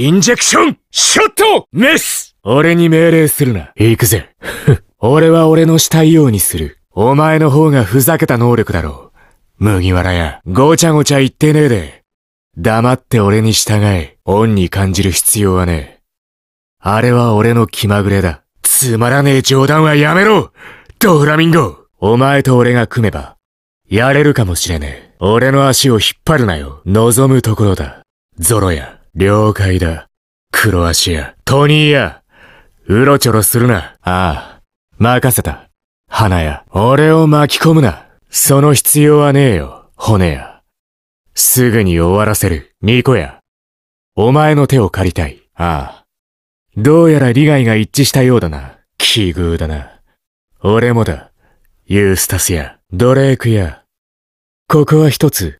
インジェクションショットメス俺に命令するな。行くぜ。俺は俺のしたいようにする。お前の方がふざけた能力だろう。麦わらや、ごちゃごちゃ言ってねえで。黙って俺に従え。恩に感じる必要はねえ。あれは俺の気まぐれだ。つまらねえ冗談はやめろドフラミンゴお前と俺が組めば、やれるかもしれねえ。俺の足を引っ張るなよ。望むところだ。ゾロや。了解だ。クロアシア、トニーや。うろちょろするな。ああ、任せた。花屋、俺を巻き込むな。その必要はねえよ、骨屋。すぐに終わらせる、ニコ屋。お前の手を借りたい。ああ。どうやら利害が一致したようだな。奇遇だな。俺もだ。ユースタスや、ドレークや。ここは一つ、